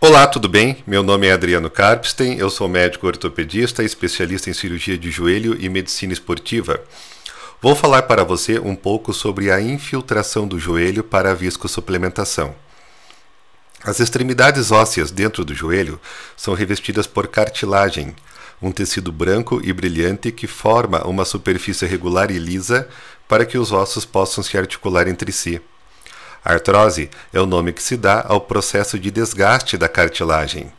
Olá, tudo bem? Meu nome é Adriano Karpstein, eu sou médico ortopedista, especialista em cirurgia de joelho e medicina esportiva. Vou falar para você um pouco sobre a infiltração do joelho para a viscosuplementação. As extremidades ósseas dentro do joelho são revestidas por cartilagem, um tecido branco e brilhante que forma uma superfície regular e lisa para que os ossos possam se articular entre si. Artrose é o nome que se dá ao processo de desgaste da cartilagem.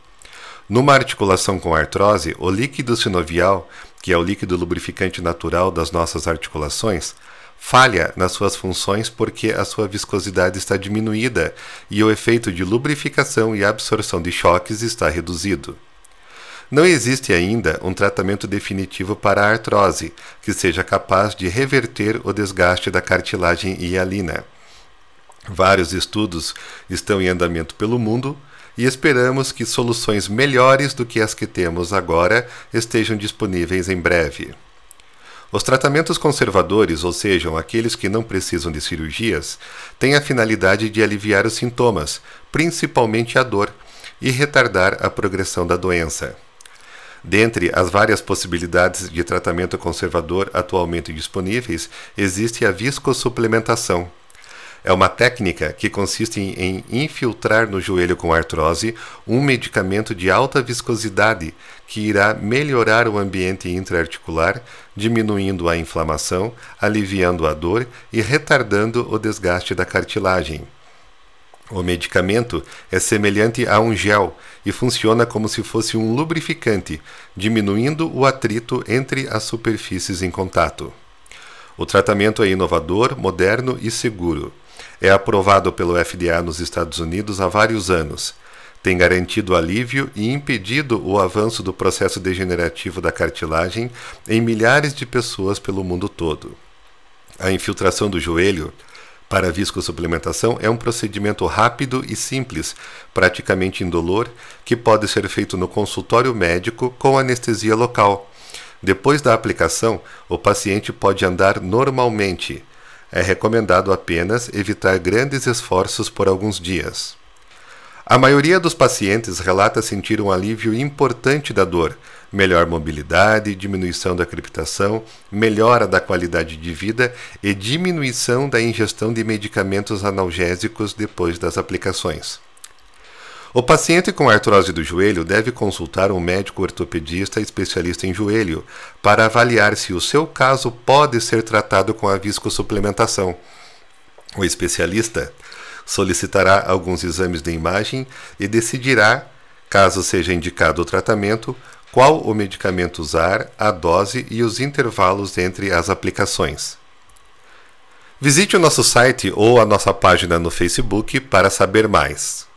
Numa articulação com artrose, o líquido sinovial, que é o líquido lubrificante natural das nossas articulações, falha nas suas funções porque a sua viscosidade está diminuída e o efeito de lubrificação e absorção de choques está reduzido. Não existe ainda um tratamento definitivo para a artrose que seja capaz de reverter o desgaste da cartilagem hialina. Vários estudos estão em andamento pelo mundo e esperamos que soluções melhores do que as que temos agora estejam disponíveis em breve. Os tratamentos conservadores, ou seja, aqueles que não precisam de cirurgias, têm a finalidade de aliviar os sintomas, principalmente a dor, e retardar a progressão da doença. Dentre as várias possibilidades de tratamento conservador atualmente disponíveis, existe a viscosuplementação é uma técnica que consiste em infiltrar no joelho com artrose um medicamento de alta viscosidade que irá melhorar o ambiente intraarticular, diminuindo a inflamação, aliviando a dor e retardando o desgaste da cartilagem. O medicamento é semelhante a um gel e funciona como se fosse um lubrificante, diminuindo o atrito entre as superfícies em contato. O tratamento é inovador, moderno e seguro. É aprovado pelo FDA nos Estados Unidos há vários anos. Tem garantido alívio e impedido o avanço do processo degenerativo da cartilagem em milhares de pessoas pelo mundo todo. A infiltração do joelho para a viscosuplementação é um procedimento rápido e simples, praticamente indolor, que pode ser feito no consultório médico com anestesia local. Depois da aplicação, o paciente pode andar normalmente. É recomendado apenas evitar grandes esforços por alguns dias. A maioria dos pacientes relata sentir um alívio importante da dor, melhor mobilidade, diminuição da crepitação, melhora da qualidade de vida e diminuição da ingestão de medicamentos analgésicos depois das aplicações. O paciente com artrose do joelho deve consultar um médico ortopedista especialista em joelho para avaliar se o seu caso pode ser tratado com a viscosuplementação. O especialista solicitará alguns exames de imagem e decidirá, caso seja indicado o tratamento, qual o medicamento usar, a dose e os intervalos entre as aplicações. Visite o nosso site ou a nossa página no Facebook para saber mais.